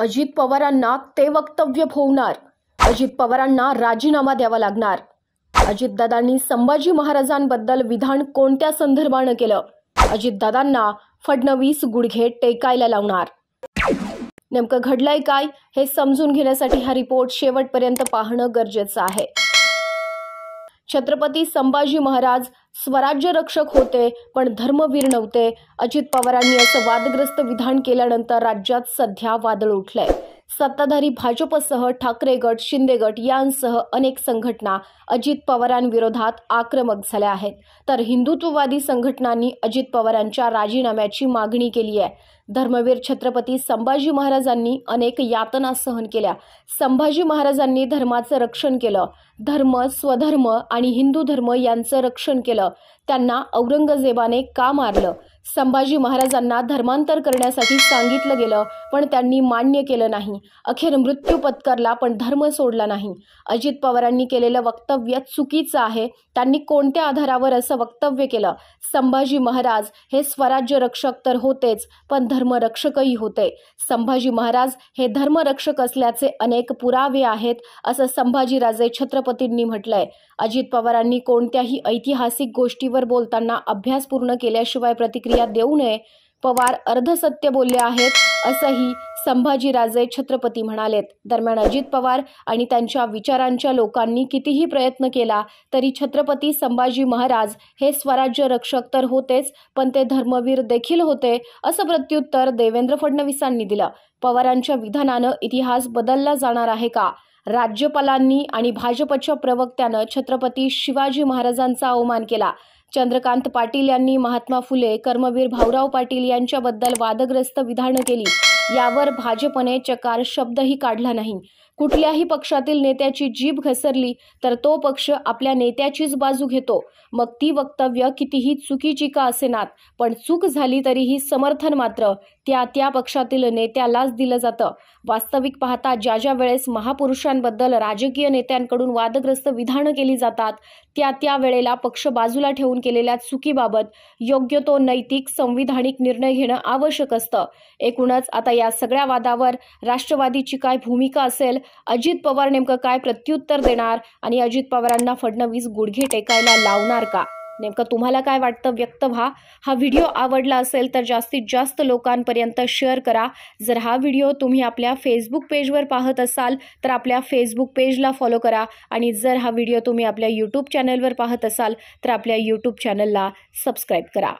अजित पवारांना ते वक्तव्य होणार अजित पवारांना राजीनामा द्यावा लागणार अजितदादांनी संभाजी महाराजांबद्दल विधान कोणत्या संदर्भानं केलं अजितदादांना फडणवीस गुडघे टेकायला लावणार नेमकं घडलंय काय हे समजून घेण्यासाठी हा रिपोर्ट शेवटपर्यंत पाहणं गरजेचं आहे छत्रपती संभाजी महाराज स्वराज्य रक्षक होते पण धर्मवीर नव्हते अजित पवारांनी असं वादग्रस्त विधान केल्यानंतर राज्यात सध्या वादळ उठलंय सत्ताधारी भाजपसह ठाकरे गट शिंदे गट यांसह अनेक संघटना अजित पवारांविरोधात आक्रमक झाल्या आहेत तर हिंदुत्ववादी संघटनांनी अजित पवारांच्या राजीनाम्याची मागणी केली आहे धर्मवीर छत्रपती संभाजी महाराजांनी अनेक यातना सहन केल्या संभाजी महाराजांनी धर्माचं रक्षण केलं धर्म स्वधर्म आणि हिंदू धर्म यांचं रक्षण केलं त्यांना औरंगजेबाने का मारलं संभाजी महाराजांना धर्मांतर करण्यासाठी सांगितलं गेलं पण त्यांनी मान्य केलं नाही अखेर मृत्यू पत्करला पण धर्म सोडला नाही अजित पवारांनी केलेलं वक्तव्य चुकीचं आहे त्यांनी कोणत्या आधारावर असं वक्तव्य केलं संभाजी महाराज हे स्वराज्य रक्षक तर होतेच पण धर्मरक्षकही होते संभाजी महाराज हे धर्मरक्षक असल्याचे अनेक पुरावे आहेत असं संभाजीराजे छत्रपतींनी म्हटलंय अजित पवारांनी कोणत्याही ऐतिहासिक गोष्टीवर बोलताना अभ्यास पूर्ण केल्याशिवाय प्रतिक्रिया प्रतिक्रिया देऊ नये पवार अर्धसत्य बोलले आहेत असंही संभाजीराजे छत्रपती म्हणालेत दरम्यान अजित पवार आणि त्यांच्या विचारांच्या लोकांनी कितीही प्रयत्न केला तरी छत्रपती संभाजी महाराज हे स्वराज्य रक्षक तर होतेच पण ते धर्मवीर देखील होते असं प्रत्युत्तर देवेंद्र फडणवीसांनी दिलं पवारांच्या विधानानं इतिहास बदलला जाणार आहे का राज्यपालांनी आणि भाजपच्या प्रवक्त्यानं छत्रपती शिवाजी महाराजांचा अवमान केला चंद्रकांत पाटील यांनी महात्मा फुले कर्मवीर भाऊराव पाटील यांच्याबद्दल वादग्रस्त विधानं केली यावर भाजपने चकार शब्दही काढला नाही कुठल्याही पक्षातील नेत्याची जीभ घसरली तर तो पक्ष आपल्या नेत्याचीच बाजू घेतो मग ती वक्तव्य कितीही चुकीची का असेनात पण चूक झाली तरीही समर्थन मात्र त्या त्या पक्षातील नेत्यालाच दिलं जातं वास्तविक पाहता ज्या ज्या वेळेस महापुरुषांबद्दल राजकीय नेत्यांकडून वादग्रस्त विधानं केली जातात त्या त्या वेळेला पक्ष बाजूला ठेवून केलेल्या चुकीबाबत योग्य तो नैतिक संविधानिक निर्णय घेणं आवश्यक असतं एकूणच आता या सगळ्या वादावर राष्ट्रवादीची काय भूमिका असेल अजित पवार नेमकं काय प्रत्युत्तर देणार आणि अजित पवारांना फडणवीस गुडघे टेकायला लावणार का नेमकं तुम्हाला काय वाटतं व्यक्त व्हा हा व्हिडिओ आवडला असेल तर जास्तीत जास्त लोकांपर्यंत शेअर करा जर हा व्हिडिओ तुम्ही आपल्या फेसबुक पेजवर पाहत असाल तर आपल्या फेसबुक पेजला फॉलो करा आणि जर हा व्हिडिओ तुम्ही आपल्या यूट्यूब चॅनलवर पाहत असाल तर आपल्या यूट्यूब चॅनलला सबस्क्राईब करा